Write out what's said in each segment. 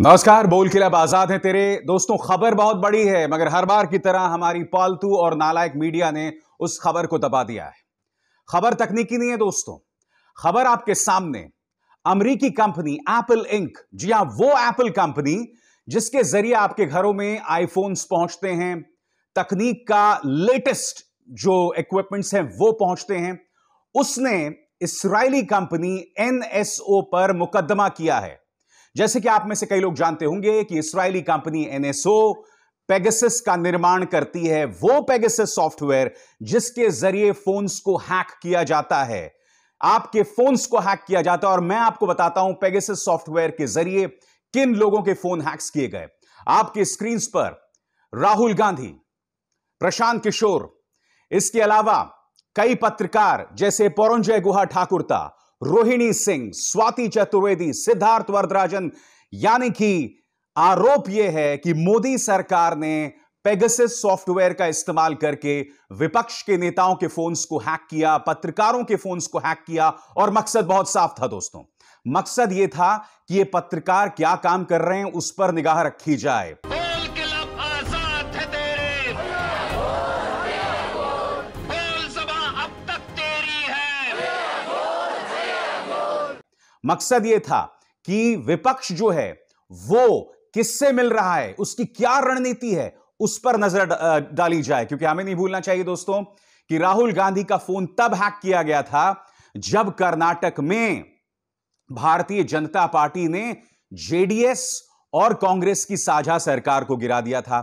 नमस्कार बोल खिलाफ आजाद है तेरे दोस्तों खबर बहुत बड़ी है मगर हर बार की तरह हमारी पालतू और नालायक मीडिया ने उस खबर को दबा दिया है खबर तकनीकी नहीं है दोस्तों खबर आपके सामने अमरीकी कंपनी एप्पल इंक जी हाँ वो एप्पल कंपनी जिसके जरिए आपके घरों में आईफोन्स पहुंचते हैं तकनीक का लेटेस्ट जो इक्विपमेंट्स हैं वो पहुंचते हैं उसने इसराइली कंपनी एनएसओ पर मुकदमा किया है जैसे कि आप में से कई लोग जानते होंगे कि इसराइली कंपनी एनएसओ पेगसिस का निर्माण करती है वो पेगसिस सॉफ्टवेयर जिसके जरिए फोन्स को हैक किया जाता है आपके फोन्स को हैक किया जाता है और मैं आपको बताता हूं पेगसिस सॉफ्टवेयर के जरिए किन लोगों के फोन हैक्स किए गए आपके स्क्रीन पर राहुल गांधी प्रशांत किशोर इसके अलावा कई पत्रकार जैसे पौरंजय गुहा ठाकुरता रोहिणी सिंह स्वाति चतुर्वेदी सिद्धार्थ वरदराजन यानी कि आरोप यह है कि मोदी सरकार ने पेगसिस सॉफ्टवेयर का इस्तेमाल करके विपक्ष के नेताओं के फोन्स को हैक किया पत्रकारों के फोन्स को हैक किया और मकसद बहुत साफ था दोस्तों मकसद यह था कि ये पत्रकार क्या काम कर रहे हैं उस पर निगाह रखी जाए मकसद यह था कि विपक्ष जो है वो किससे मिल रहा है उसकी क्या रणनीति है उस पर नजर डाली जाए क्योंकि हमें नहीं भूलना चाहिए दोस्तों कि राहुल गांधी का फोन तब हैक किया गया था जब कर्नाटक में भारतीय जनता पार्टी ने जेडीएस और कांग्रेस की साझा सरकार को गिरा दिया था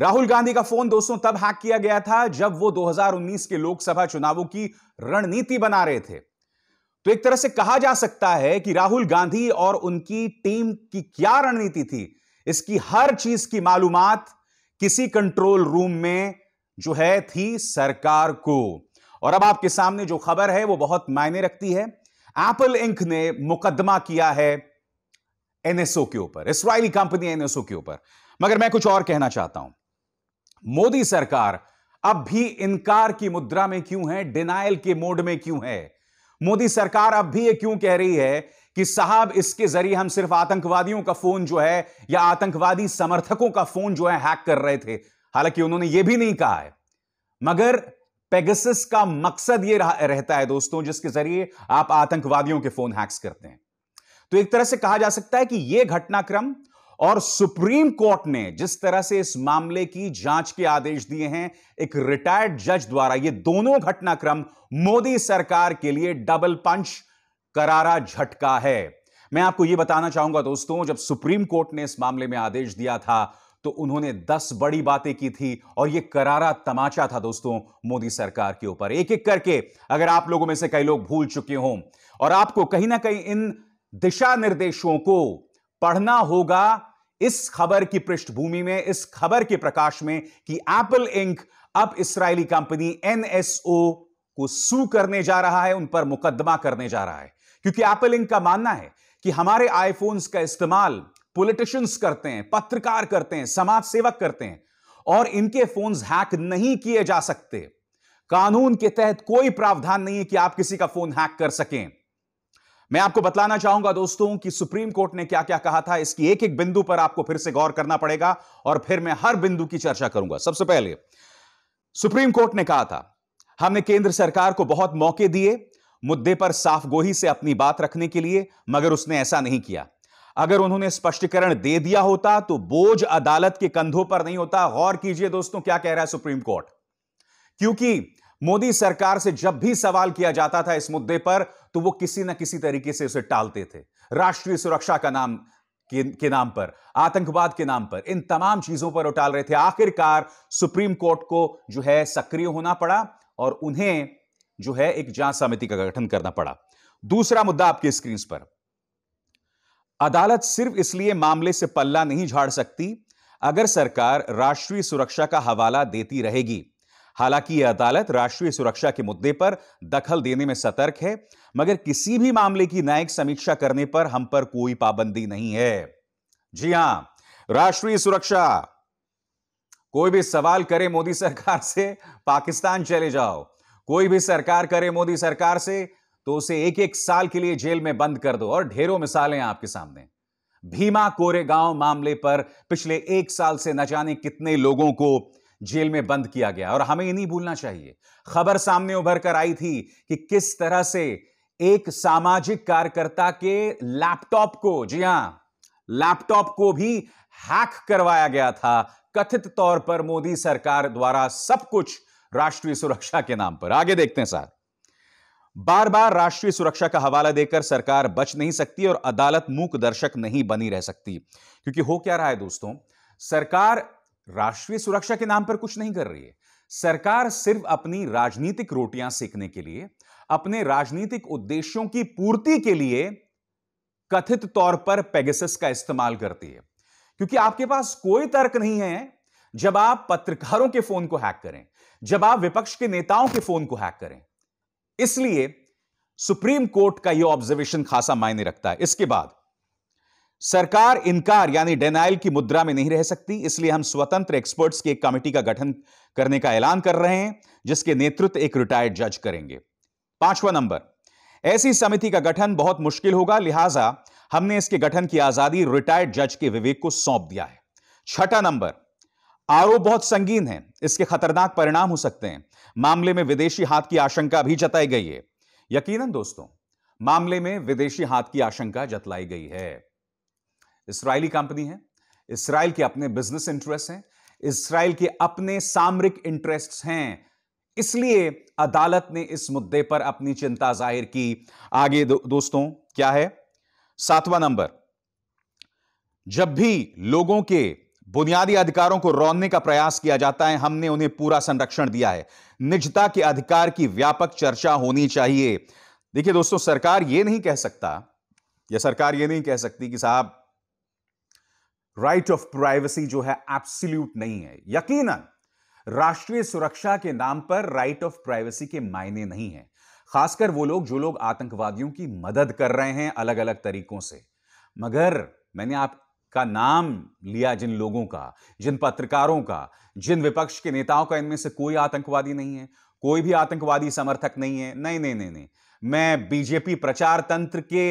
राहुल गांधी का फोन दोस्तों तब हैक किया गया था जब वो 2019 के लोकसभा चुनावों की रणनीति बना रहे थे तो एक तरह से कहा जा सकता है कि राहुल गांधी और उनकी टीम की क्या रणनीति थी इसकी हर चीज की मालूम किसी कंट्रोल रूम में जो है थी सरकार को और अब आपके सामने जो खबर है वो बहुत मायने रखती है एप्पल इंक ने मुकदमा किया है एनएसओ के ऊपर इसराइली कंपनी एनएसओ के ऊपर मगर मैं कुछ और कहना चाहता हूं मोदी सरकार अब भी इनकार की मुद्रा में क्यों है डिनाइल के मोड में क्यों है मोदी सरकार अब भी ये क्यों कह रही है कि साहब इसके जरिए हम सिर्फ आतंकवादियों का फोन जो है या आतंकवादी समर्थकों का फोन जो है हैक कर रहे थे हालांकि उन्होंने यह भी नहीं कहा है मगर पेगसिस का मकसद यह रह, रहता है दोस्तों जिसके जरिए आप आतंकवादियों के फोन हैक्स करते हैं तो एक तरह से कहा जा सकता है कि यह घटनाक्रम और सुप्रीम कोर्ट ने जिस तरह से इस मामले की जांच के आदेश दिए हैं एक रिटायर्ड जज द्वारा ये दोनों घटनाक्रम मोदी सरकार के लिए डबल पंच करारा झटका है मैं आपको यह बताना चाहूंगा दोस्तों जब सुप्रीम कोर्ट ने इस मामले में आदेश दिया था तो उन्होंने दस बड़ी बातें की थी और यह करारा तमाचा था दोस्तों मोदी सरकार के ऊपर एक एक करके अगर आप लोगों में से कई लोग भूल चुके हों और आपको कहीं ना कहीं इन दिशा निर्देशों को पढ़ना होगा इस खबर की पृष्ठभूमि में इस खबर के प्रकाश में कि एप्पल इंक अब इसराइली कंपनी एनएसओ को सू करने जा रहा है उन पर मुकदमा करने जा रहा है क्योंकि एप्पल इंक का मानना है कि हमारे आईफोन्स का इस्तेमाल पॉलिटिशियंस करते हैं पत्रकार करते हैं समाज सेवक करते हैं और इनके फोन्स हैक नहीं किए जा सकते कानून के तहत कोई प्रावधान नहीं है कि आप किसी का फोन हैक कर सकें मैं आपको बतलाना चाहूंगा दोस्तों कि सुप्रीम कोर्ट ने क्या क्या कहा था इसकी एक एक बिंदु पर आपको फिर से गौर करना पड़ेगा और फिर मैं हर बिंदु की चर्चा करूंगा सबसे पहले सुप्रीम कोर्ट ने कहा था हमने केंद्र सरकार को बहुत मौके दिए मुद्दे पर साफ गोही से अपनी बात रखने के लिए मगर उसने ऐसा नहीं किया अगर उन्होंने स्पष्टीकरण दे दिया होता तो बोझ अदालत के कंधों पर नहीं होता गौर कीजिए दोस्तों क्या कह रहा है सुप्रीम कोर्ट क्योंकि मोदी सरकार से जब भी सवाल किया जाता था इस मुद्दे पर तो वो किसी ना किसी तरीके से उसे टालते थे राष्ट्रीय सुरक्षा का नाम के, के नाम पर आतंकवाद के नाम पर इन तमाम चीजों पर उटाल रहे थे आखिरकार सुप्रीम कोर्ट को जो है सक्रिय होना पड़ा और उन्हें जो है एक जांच समिति का गठन करना पड़ा दूसरा मुद्दा आपके स्क्रीन पर अदालत सिर्फ इसलिए मामले से पल्ला नहीं झाड़ सकती अगर सरकार राष्ट्रीय सुरक्षा का हवाला देती रहेगी हालांकि यह अदालत राष्ट्रीय सुरक्षा के मुद्दे पर दखल देने में सतर्क है मगर किसी भी मामले की न्यायिक समीक्षा करने पर हम पर कोई पाबंदी नहीं है जी हां राष्ट्रीय सुरक्षा कोई भी सवाल करे मोदी सरकार से पाकिस्तान चले जाओ कोई भी सरकार करे मोदी सरकार से तो उसे एक एक साल के लिए जेल में बंद कर दो और ढेरों मिसालें आपके सामने भीमा कोरेगांव मामले पर पिछले एक साल से न जाने कितने लोगों को जेल में बंद किया गया और हमें नहीं भूलना चाहिए खबर सामने उभर कर आई थी कि किस तरह से एक सामाजिक कार्यकर्ता के लैपटॉप को जी हां लैपटॉप को भी हैक करवाया गया था कथित तौर पर मोदी सरकार द्वारा सब कुछ राष्ट्रीय सुरक्षा के नाम पर आगे देखते हैं सर बार बार राष्ट्रीय सुरक्षा का हवाला देकर सरकार बच नहीं सकती और अदालत मूक दर्शक नहीं बनी रह सकती क्योंकि हो क्या रहा है दोस्तों सरकार राष्ट्रीय सुरक्षा के नाम पर कुछ नहीं कर रही है सरकार सिर्फ अपनी राजनीतिक रोटियां सेकने के लिए अपने राजनीतिक उद्देश्यों की पूर्ति के लिए कथित तौर पर पेगसिस का इस्तेमाल करती है क्योंकि आपके पास कोई तर्क नहीं है जब आप पत्रकारों के फोन को हैक करें जब आप विपक्ष के नेताओं के फोन को हैक करें इसलिए सुप्रीम कोर्ट का यह ऑब्जर्वेशन खासा मायने रखता है इसके बाद सरकार इनकार यानी डेनाइल की मुद्रा में नहीं रह सकती इसलिए हम स्वतंत्र एक्सपर्ट्स की एक कमेटी का गठन करने का ऐलान कर रहे हैं जिसके नेतृत्व एक रिटायर्ड जज करेंगे पांचवा नंबर ऐसी समिति का गठन बहुत मुश्किल होगा लिहाजा हमने इसके गठन की आजादी रिटायर्ड जज के विवेक को सौंप दिया है छठा नंबर आरोप बहुत संगीन है इसके खतरनाक परिणाम हो सकते हैं मामले में विदेशी हाथ की आशंका भी जताई गई है यकीनन दोस्तों मामले में विदेशी हाथ की आशंका जतलाई गई है इसराइली कंपनी है इसराइल के अपने बिजनेस इंटरेस्ट हैं इसराइल के अपने सामरिक इंटरेस्ट हैं इसलिए अदालत ने इस मुद्दे पर अपनी चिंता जाहिर की आगे दो, दोस्तों क्या है सातवां नंबर जब भी लोगों के बुनियादी अधिकारों को रोनने का प्रयास किया जाता है हमने उन्हें पूरा संरक्षण दिया है निजता के अधिकार की व्यापक चर्चा होनी चाहिए देखिए दोस्तों सरकार यह नहीं कह सकता या सरकार यह नहीं कह सकती कि साहब राइट ऑफ प्राइवेसी जो है एब्सोल्यूट नहीं है यकीनन राष्ट्रीय सुरक्षा के नाम पर राइट ऑफ प्राइवेसी के मायने नहीं है खासकर वो लोग जो लोग आतंकवादियों की मदद कर रहे हैं अलग अलग तरीकों से मगर मैंने आपका नाम लिया जिन लोगों का जिन पत्रकारों का जिन विपक्ष के नेताओं का इनमें से कोई आतंकवादी नहीं है कोई भी आतंकवादी समर्थक नहीं है नहीं नहीं नहीं नहीं मैं बीजेपी प्रचार तंत्र के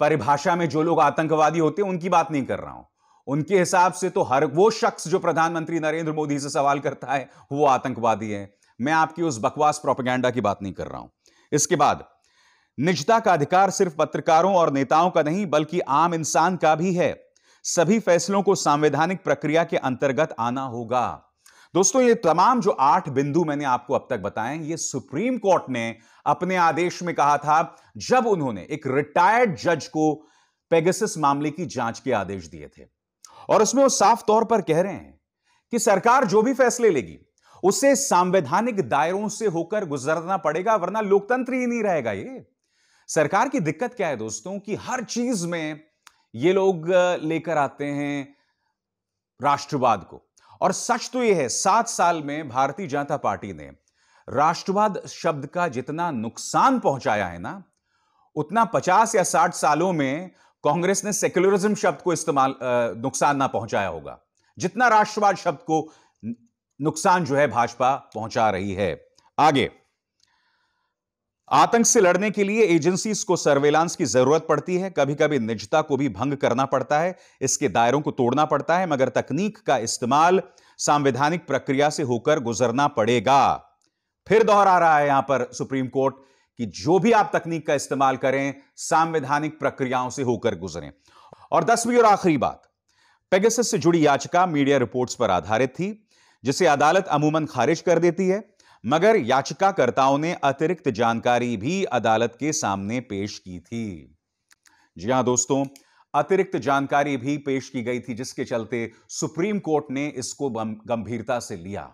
परिभाषा में जो लोग आतंकवादी होते हैं उनकी बात नहीं कर रहा हूं उनके हिसाब से तो हर वो शख्स जो प्रधानमंत्री नरेंद्र मोदी से सवाल करता है वो आतंकवादी है मैं आपकी उस बकवास प्रोपेगेंडा की बात नहीं कर रहा हूं इसके बाद निजता का अधिकार सिर्फ पत्रकारों और नेताओं का नहीं बल्कि आम इंसान का भी है सभी फैसलों को संवैधानिक प्रक्रिया के अंतर्गत आना होगा दोस्तों ये तमाम जो आठ बिंदु मैंने आपको अब तक बताए ये सुप्रीम कोर्ट ने अपने आदेश में कहा था जब उन्होंने एक रिटायर्ड जज को पेगसिस मामले की जांच के आदेश दिए थे और उसमें वो साफ तौर पर कह रहे हैं कि सरकार जो भी फैसले लेगी उसे संवैधानिक दायरों से होकर गुजरना पड़ेगा वरना लोकतंत्र ही नहीं रहेगा ये सरकार की दिक्कत क्या है दोस्तों कि हर चीज में ये लोग लेकर आते हैं राष्ट्रवाद को और सच तो यह है सात साल में भारतीय जनता पार्टी ने राष्ट्रवाद शब्द का जितना नुकसान पहुंचाया है ना उतना पचास या साठ सालों में कांग्रेस ने सेक्युलरिज्म शब्द को इस्तेमाल नुकसान ना पहुंचाया होगा जितना राष्ट्रवाद शब्द को नुकसान जो है भाजपा पहुंचा रही है आगे आतंक से लड़ने के लिए एजेंसीज को सर्वेलांस की जरूरत पड़ती है कभी कभी निजता को भी भंग करना पड़ता है इसके दायरों को तोड़ना पड़ता है मगर तकनीक का इस्तेमाल संवैधानिक प्रक्रिया से होकर गुजरना पड़ेगा फिर दोहरा रहा है यहां पर सुप्रीम कोर्ट कि जो भी आप तकनीक का इस्तेमाल करें संवैधानिक प्रक्रियाओं से होकर गुजरें और दसवीं और आखिरी बात पेगसस से जुड़ी याचिका मीडिया रिपोर्ट्स पर आधारित थी जिसे अदालत अमूमन खारिज कर देती है मगर याचिकाकर्ताओं ने अतिरिक्त जानकारी भी अदालत के सामने पेश की थी जी हां दोस्तों अतिरिक्त जानकारी भी पेश की गई थी जिसके चलते सुप्रीम कोर्ट ने इसको गंभीरता से लिया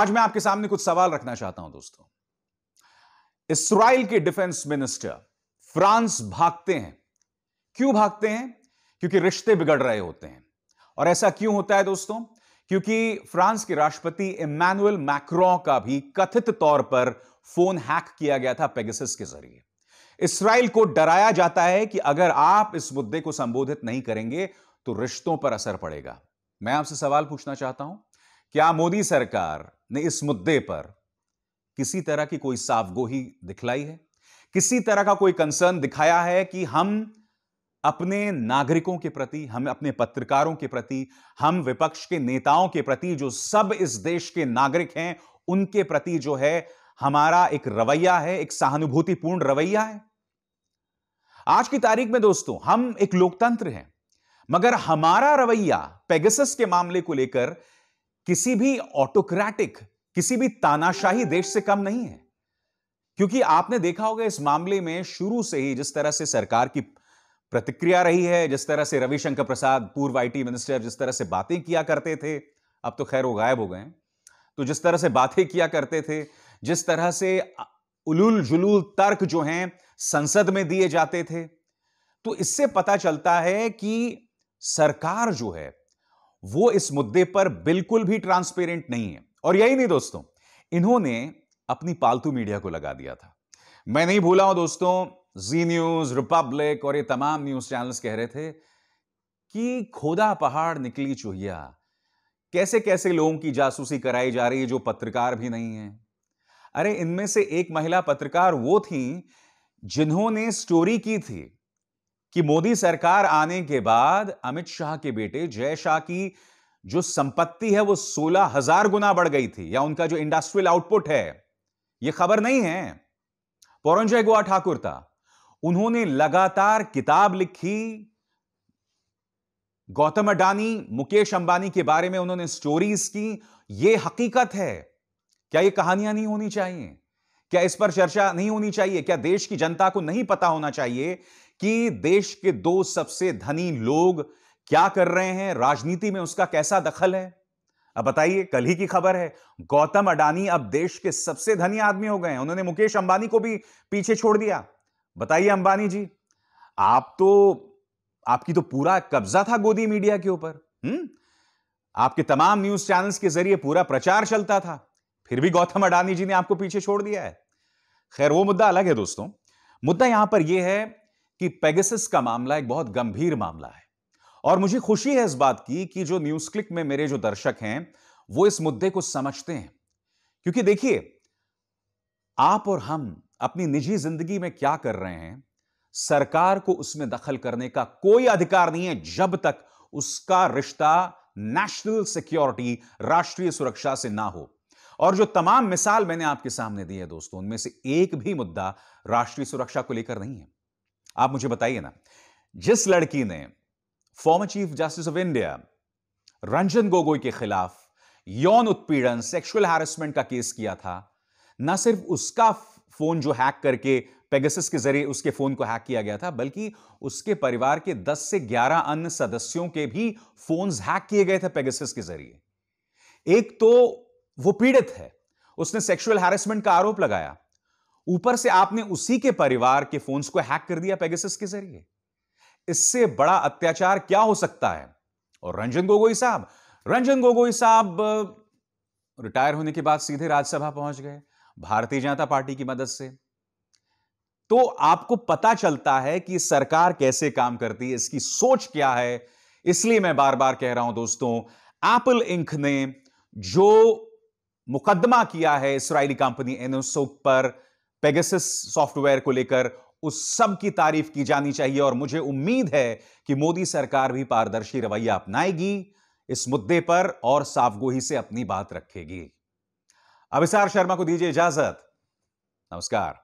आज मैं आपके सामने कुछ सवाल रखना चाहता हूं दोस्तों इसराइल के डिफेंस मिनिस्टर फ्रांस भागते हैं क्यों भागते हैं क्योंकि रिश्ते बिगड़ रहे होते हैं और ऐसा क्यों होता है दोस्तों क्योंकि फ्रांस के राष्ट्रपति इमैनुअल मैक्रॉ का भी कथित तौर पर फोन हैक किया गया था पेगसिस के जरिए इसराइल को डराया जाता है कि अगर आप इस मुद्दे को संबोधित नहीं करेंगे तो रिश्तों पर असर पड़ेगा मैं आपसे सवाल पूछना चाहता हूं क्या मोदी सरकार ने इस मुद्दे पर किसी तरह की कोई साफगोही दिखलाई है किसी तरह का कोई कंसर्न दिखाया है कि हम अपने नागरिकों के प्रति हम अपने पत्रकारों के प्रति हम विपक्ष के नेताओं के प्रति जो सब इस देश के नागरिक हैं उनके प्रति जो है हमारा एक रवैया है एक सहानुभूतिपूर्ण रवैया है आज की तारीख में दोस्तों हम एक लोकतंत्र हैं मगर हमारा रवैया पेगसस के मामले को लेकर किसी भी ऑटोक्रेटिक किसी भी तानाशाही देश से कम नहीं है क्योंकि आपने देखा होगा इस मामले में शुरू से ही जिस तरह से सरकार की प्रतिक्रिया रही है जिस तरह से रविशंकर प्रसाद पूर्व आईटी मिनिस्टर जिस तरह से बातें किया करते थे अब तो खैर वो गायब हो गए तो जिस तरह से बातें किया करते थे जिस तरह से उलूल जुलूल तर्क जो हैं संसद में दिए जाते थे तो इससे पता चलता है कि सरकार जो है वो इस मुद्दे पर बिल्कुल भी ट्रांसपेरेंट नहीं है और यही नहीं दोस्तों इन्होंने अपनी पालतू मीडिया को लगा दिया था मैं नहीं भूला हूं दोस्तों जी न्यूज रिपब्लिक और ये तमाम न्यूज चैनल्स कह रहे थे कि खोदा पहाड़ निकली चूहिया कैसे कैसे लोगों की जासूसी कराई जा रही है जो पत्रकार भी नहीं है अरे इनमें से एक महिला पत्रकार वो थी जिन्होंने स्टोरी की थी कि मोदी सरकार आने के बाद अमित शाह के बेटे जय शाह की जो संपत्ति है वो सोलह हजार गुना बढ़ गई थी या उनका जो इंडस्ट्रियल आउटपुट है ये खबर नहीं है पौरंजय गोवा ठाकुर था उन्होंने लगातार किताब लिखी गौतम अडानी मुकेश अंबानी के बारे में उन्होंने स्टोरीज की ये हकीकत है क्या ये कहानियां नहीं होनी चाहिए क्या इस पर चर्चा नहीं होनी चाहिए क्या देश की जनता को नहीं पता होना चाहिए कि देश के दो सबसे धनी लोग क्या कर रहे हैं राजनीति में उसका कैसा दखल है अब बताइए कल ही की खबर है गौतम अडानी अब देश के सबसे धनी आदमी हो गए हैं उन्होंने मुकेश अंबानी को भी पीछे छोड़ दिया बताइए अंबानी जी आप तो आपकी तो पूरा कब्जा था गोदी मीडिया के ऊपर हम्म आपके तमाम न्यूज चैनल्स के जरिए पूरा प्रचार चलता था फिर भी गौतम अडानी जी ने आपको पीछे छोड़ दिया है खैर वो मुद्दा अलग है दोस्तों मुद्दा यहां पर यह है कि पेगसिस का मामला एक बहुत गंभीर मामला है और मुझे खुशी है इस बात की कि जो न्यूज क्लिक में मेरे जो दर्शक हैं वो इस मुद्दे को समझते हैं क्योंकि देखिए आप और हम अपनी निजी जिंदगी में क्या कर रहे हैं सरकार को उसमें दखल करने का कोई अधिकार नहीं है जब तक उसका रिश्ता नेशनल सिक्योरिटी राष्ट्रीय सुरक्षा से ना हो और जो तमाम मिसाल मैंने आपके सामने दी है दोस्तों उनमें से एक भी मुद्दा राष्ट्रीय सुरक्षा को लेकर नहीं है आप मुझे बताइए ना जिस लड़की ने former chief justice of India Ranjan Gogoi के खिलाफ यौन उत्पीड़न सेक्सुअल हैरेसमेंट का केस किया था न सिर्फ उसका फोन जो हैक करके पेगसिस के जरिए उसके फोन को हैक किया गया था बल्कि उसके परिवार के 10 से 11 अन्य सदस्यों के भी फोन्स हैक किए गए थे पेगसिस के जरिए एक तो वो पीड़ित है उसने सेक्सुअल हैरेसमेंट का आरोप लगाया ऊपर से आपने उसी के परिवार के फोन्स को हैक कर दिया पेगसिस के जरिए इससे बड़ा अत्याचार क्या हो सकता है और रंजन गोगोई साहब रंजन गोगोई साहब रिटायर होने के बाद सीधे राज्यसभा पहुंच गए भारतीय जनता पार्टी की मदद से तो आपको पता चलता है कि सरकार कैसे काम करती है इसकी सोच क्या है इसलिए मैं बार बार कह रहा हूं दोस्तों एप्पल इंक ने जो मुकदमा किया है इसराइली कंपनी एनोसोक पर पेगसिस सॉफ्टवेयर को लेकर उस सब की तारीफ की जानी चाहिए और मुझे उम्मीद है कि मोदी सरकार भी पारदर्शी रवैया अपनाएगी इस मुद्दे पर और साफगोही से अपनी बात रखेगी अभिसार शर्मा को दीजिए इजाजत नमस्कार